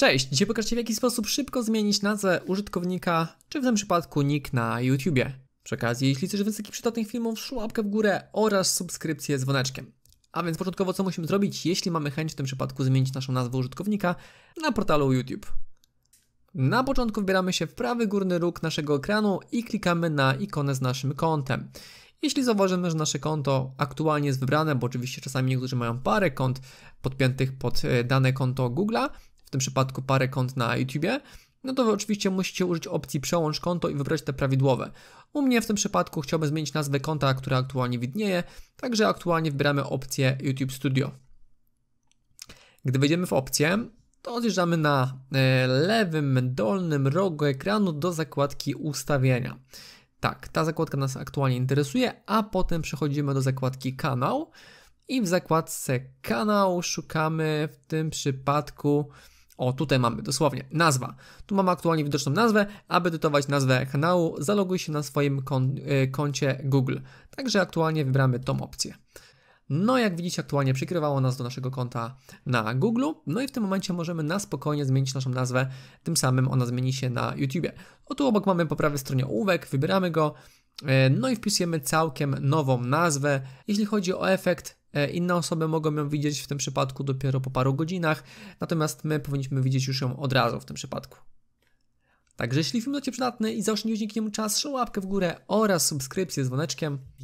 Cześć, dzisiaj pokażę Ci w jaki sposób szybko zmienić nazwę użytkownika, czy w tym przypadku nick na YouTubie. Przy okazji, jeśli chcesz więcej przydatnych filmów, łapkę w górę oraz subskrypcję z dzwoneczkiem. A więc początkowo co musimy zrobić, jeśli mamy chęć w tym przypadku zmienić naszą nazwę użytkownika na portalu YouTube. Na początku wybieramy się w prawy górny róg naszego ekranu i klikamy na ikonę z naszym kontem. Jeśli zauważymy, że nasze konto aktualnie jest wybrane, bo oczywiście czasami niektórzy mają parę kont podpiętych pod e, dane konto Google'a, w tym przypadku parę kont na YouTubie, no to oczywiście musicie użyć opcji przełącz konto i wybrać te prawidłowe. U mnie w tym przypadku chciałbym zmienić nazwę konta, która aktualnie widnieje, także aktualnie wybieramy opcję YouTube Studio. Gdy wejdziemy w opcję, to odjeżdżamy na e, lewym dolnym rogu ekranu do zakładki ustawienia. Tak, ta zakładka nas aktualnie interesuje, a potem przechodzimy do zakładki kanał i w zakładce kanał szukamy w tym przypadku o, tutaj mamy dosłownie nazwa. Tu mamy aktualnie widoczną nazwę. Aby edytować nazwę kanału, zaloguj się na swoim kon y, koncie Google. Także aktualnie wybramy tą opcję. No, jak widzicie, aktualnie przykrywało nas do naszego konta na Google. No i w tym momencie możemy na spokojnie zmienić naszą nazwę, tym samym ona zmieni się na YouTube. O tu obok mamy po prawej stronie ołówek, wybieramy go. Y, no i wpisujemy całkiem nową nazwę. Jeśli chodzi o efekt, E, inne osoby mogą ją widzieć w tym przypadku dopiero po paru godzinach, natomiast my powinniśmy widzieć już ją od razu w tym przypadku. Także jeśli film dla przydatny i zaoszczędził dzięki niemu czas, łapkę w górę oraz subskrypcję z dzwoneczkiem.